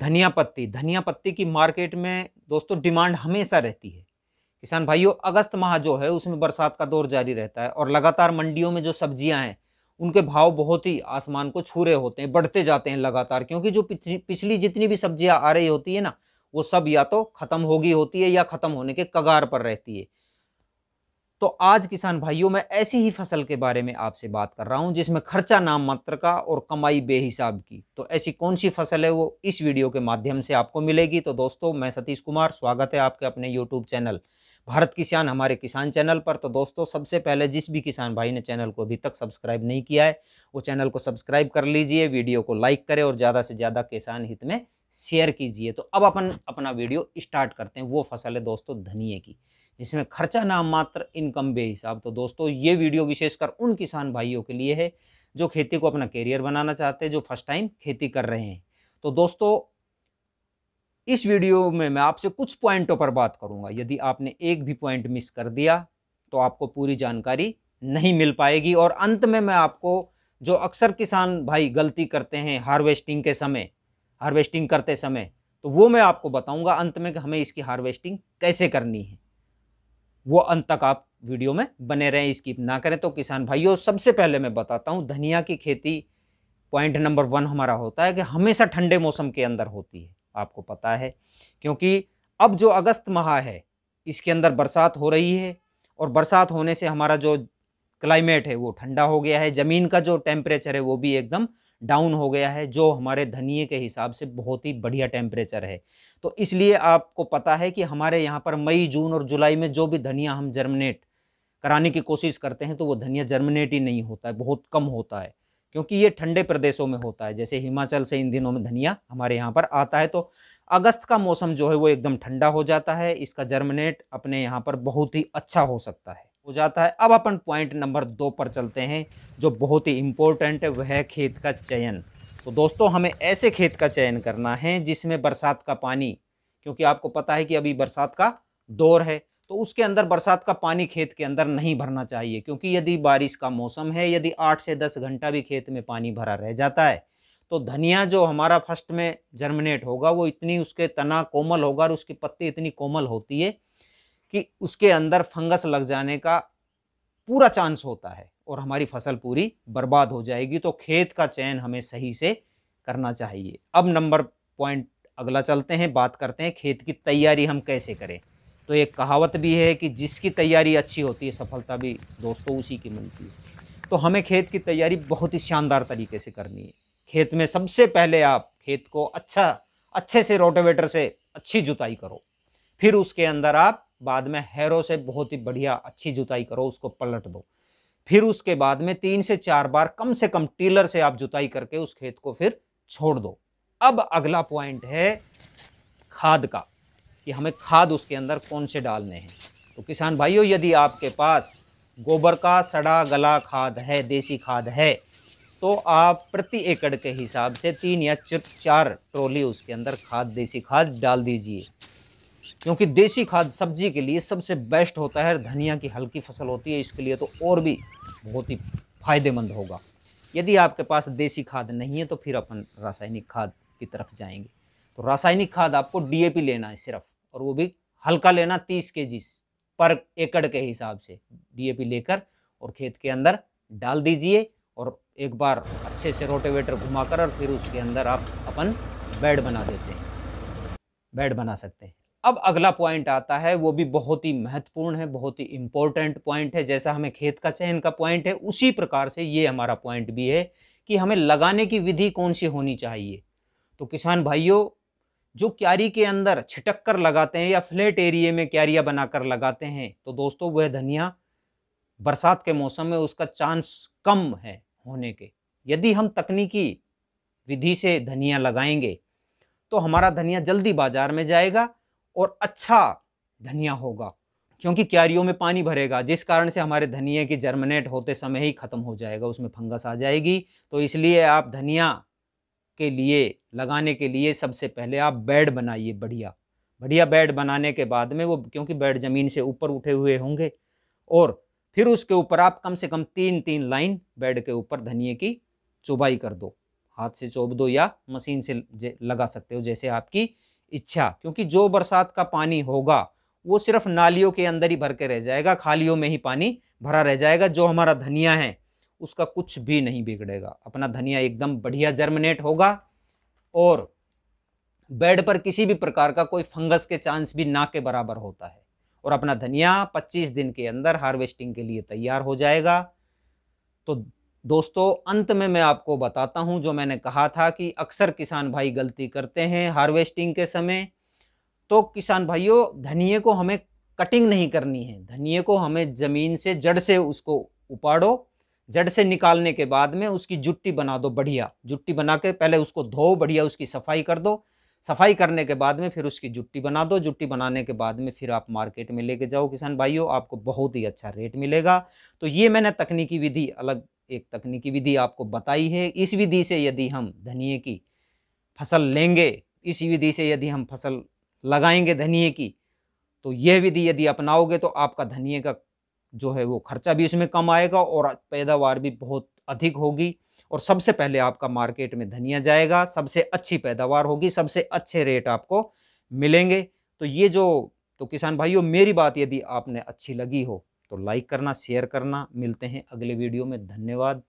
धनिया पत्ती धनिया पत्ती की मार्केट में दोस्तों डिमांड हमेशा रहती है किसान भाइयों अगस्त माह जो है उसमें बरसात का दौर जारी रहता है और लगातार मंडियों में जो सब्जियां हैं उनके भाव बहुत ही आसमान को छू रहे होते हैं बढ़ते जाते हैं लगातार क्योंकि जो पिछली जितनी भी सब्जियां आ रही होती है ना वो सब या तो ख़त्म होगी होती है या ख़त्म होने के कगार पर रहती है तो आज किसान भाइयों मैं ऐसी ही फसल के बारे में आपसे बात कर रहा हूं जिसमें खर्चा नाम मात्र का और कमाई बेहिसाब की तो ऐसी कौन सी फसल है वो इस वीडियो के माध्यम से आपको मिलेगी तो दोस्तों मैं सतीश कुमार स्वागत है आपके अपने यूट्यूब चैनल भारत किसान हमारे किसान चैनल पर तो दोस्तों सबसे पहले जिस भी किसान भाई ने चैनल को अभी तक सब्सक्राइब नहीं किया है वो चैनल को सब्सक्राइब कर लीजिए वीडियो को लाइक करें और ज़्यादा से ज़्यादा किसान हित में शेयर कीजिए तो अब अपन अपना वीडियो स्टार्ट करते हैं वो फसल है दोस्तों धनिए की जिसमें खर्चा नाम मात्र इनकम बेहिसाब तो दोस्तों ये वीडियो विशेषकर उन किसान भाइयों के लिए है जो खेती को अपना करियर बनाना चाहते हैं जो फर्स्ट टाइम खेती कर रहे हैं तो दोस्तों इस वीडियो में मैं आपसे कुछ पॉइंटों पर बात करूंगा यदि आपने एक भी पॉइंट मिस कर दिया तो आपको पूरी जानकारी नहीं मिल पाएगी और अंत में मैं आपको जो अक्सर किसान भाई गलती करते हैं हार्वेस्टिंग के समय हार्वेस्टिंग करते समय तो वो मैं आपको बताऊंगा अंत में कि हमें इसकी हार्वेस्टिंग कैसे करनी है वो अंत तक आप वीडियो में बने रहें इसकी ना करें तो किसान भाइयों सबसे पहले मैं बताता हूँ धनिया की खेती पॉइंट नंबर वन हमारा होता है कि हमेशा ठंडे मौसम के अंदर होती है आपको पता है क्योंकि अब जो अगस्त माह है इसके अंदर बरसात हो रही है और बरसात होने से हमारा जो क्लाइमेट है वो ठंडा हो गया है ज़मीन का जो टेम्परेचर है वो भी एकदम डाउन हो गया है जो हमारे धनिए के हिसाब से बहुत ही बढ़िया टेम्परेचर है तो इसलिए आपको पता है कि हमारे यहाँ पर मई जून और जुलाई में जो भी धनिया हम जर्मिनेट कराने की कोशिश करते हैं तो वो धनिया जर्मिनेट ही नहीं होता है बहुत कम होता है क्योंकि ये ठंडे प्रदेशों में होता है जैसे हिमाचल से इन दिनों में धनिया हमारे यहाँ पर आता है तो अगस्त का मौसम जो है वो एकदम ठंडा हो जाता है इसका जर्मिनेट अपने यहाँ पर बहुत ही अच्छा हो सकता है हो जाता है अब अपन पॉइंट नंबर दो पर चलते हैं जो बहुत ही इम्पोर्टेंट है वह खेत का चयन तो दोस्तों हमें ऐसे खेत का चयन करना है जिसमें बरसात का पानी क्योंकि आपको पता है कि अभी बरसात का दौर है तो उसके अंदर बरसात का पानी खेत के अंदर नहीं भरना चाहिए क्योंकि यदि बारिश का मौसम है यदि आठ से दस घंटा भी खेत में पानी भरा रह जाता है तो धनिया जो हमारा फर्स्ट में जर्मिनेट होगा वो इतनी उसके तना कोमल होगा और उसकी पत्ती इतनी कोमल होती है कि उसके अंदर फंगस लग जाने का पूरा चांस होता है और हमारी फसल पूरी बर्बाद हो जाएगी तो खेत का चयन हमें सही से करना चाहिए अब नंबर पॉइंट अगला चलते हैं बात करते हैं खेत की तैयारी हम कैसे करें तो एक कहावत भी है कि जिसकी तैयारी अच्छी होती है सफलता भी दोस्तों उसी की मिलती है तो हमें खेत की तैयारी बहुत ही शानदार तरीके से करनी है खेत में सबसे पहले आप खेत को अच्छा अच्छे से रोटोवेटर से अच्छी जुताई करो फिर उसके अंदर आप बाद में हैरो से बहुत ही बढ़िया अच्छी जुताई करो उसको पलट दो फिर उसके बाद में तीन से चार बार कम से कम टीलर से आप जुताई करके उस खेत को फिर छोड़ दो अब अगला पॉइंट है खाद का कि हमें खाद उसके अंदर कौन से डालने हैं तो किसान भाइयों यदि आपके पास गोबर का सड़ा गला खाद है देसी खाद है तो आप प्रति एकड़ के हिसाब से तीन या चार ट्रॉली उसके अंदर खाद देसी खाद डाल दीजिए क्योंकि देसी खाद सब्जी के लिए सबसे बेस्ट होता है धनिया की हल्की फसल होती है इसके लिए तो और भी बहुत ही फायदेमंद होगा यदि आपके पास देसी खाद नहीं है तो फिर अपन रासायनिक खाद की तरफ जाएंगे तो रासायनिक खाद आपको डीएपी लेना है सिर्फ और वो भी हल्का लेना तीस के पर एकड़ के हिसाब से डीएपी लेकर और खेत के अंदर डाल दीजिए और एक बार अच्छे से रोटेवेटर घुमाकर और फिर उसके अंदर आप अपन बेड बना देते हैं बेड बना सकते हैं अब अगला पॉइंट आता है वो भी बहुत ही महत्वपूर्ण है बहुत ही इम्पोर्टेंट पॉइंट है जैसा हमें खेत का चयन का पॉइंट है उसी प्रकार से ये हमारा पॉइंट भी है कि हमें लगाने की विधि कौन सी होनी चाहिए तो किसान भाइयों जो क्यारी के अंदर छिटक कर लगाते हैं या फ्लैट एरिए में क्यारियाँ बनाकर लगाते हैं तो दोस्तों वह धनिया बरसात के मौसम में उसका चांस कम है होने के यदि हम तकनीकी विधि से धनिया लगाएंगे तो हमारा धनिया जल्दी बाजार में जाएगा और अच्छा धनिया होगा क्योंकि क्यारियों में पानी भरेगा जिस कारण से हमारे धनिए की जर्मनेट होते समय ही ख़त्म हो जाएगा उसमें फंगस आ जाएगी तो इसलिए आप धनिया के लिए लगाने के लिए सबसे पहले आप बेड बनाइए बढ़िया बढ़िया बेड बनाने के बाद में वो क्योंकि बेड ज़मीन से ऊपर उठे हुए होंगे और फिर उसके ऊपर आप कम से कम तीन तीन लाइन बेड के ऊपर धनिए की चुबाई कर दो हाथ से चोब दो या मशीन से लगा सकते हो जैसे आपकी इच्छा क्योंकि जो बरसात का पानी होगा वो सिर्फ नालियों के अंदर ही भर के रह जाएगा खालियों में ही पानी भरा रह जाएगा जो हमारा धनिया है उसका कुछ भी नहीं बिगड़ेगा अपना धनिया एकदम बढ़िया जर्मिनेट होगा और बेड पर किसी भी प्रकार का कोई फंगस के चांस भी ना के बराबर होता है और अपना धनिया 25 दिन के अंदर हार्वेस्टिंग के लिए तैयार हो जाएगा तो दोस्तों अंत में मैं आपको बताता हूं जो मैंने कहा था कि अक्सर किसान भाई गलती करते हैं हार्वेस्टिंग के समय तो किसान भाइयों धनिए को हमें कटिंग नहीं करनी है धनिए को हमें ज़मीन से जड़ से उसको उपाड़ो जड़ से निकालने के बाद में उसकी जुट्टी बना दो बढ़िया जुट्टी बना के पहले उसको धो बढ़िया उसकी सफाई कर दो सफाई करने के बाद में फिर उसकी जुट्टी बना दो जुट्टी बनाने के बाद में फिर आप मार्केट में लेके जाओ किसान भाइयों आपको बहुत ही अच्छा रेट मिलेगा तो ये मैंने तकनीकी विधि अलग एक तकनीकी विधि आपको बताई है इस विधि से यदि हम धनिए की फसल लेंगे इस विधि से यदि हम फसल लगाएंगे धनिए की तो यह विधि यदि अपनाओगे तो आपका धनिए का जो है वो खर्चा भी इसमें कम आएगा और पैदावार भी बहुत अधिक होगी और सबसे पहले आपका मार्केट में धनिया जाएगा सबसे अच्छी पैदावार होगी सबसे अच्छे रेट आपको मिलेंगे तो ये जो तो किसान भाइयों मेरी बात यदि आपने अच्छी लगी हो तो लाइक करना शेयर करना मिलते हैं अगले वीडियो में धन्यवाद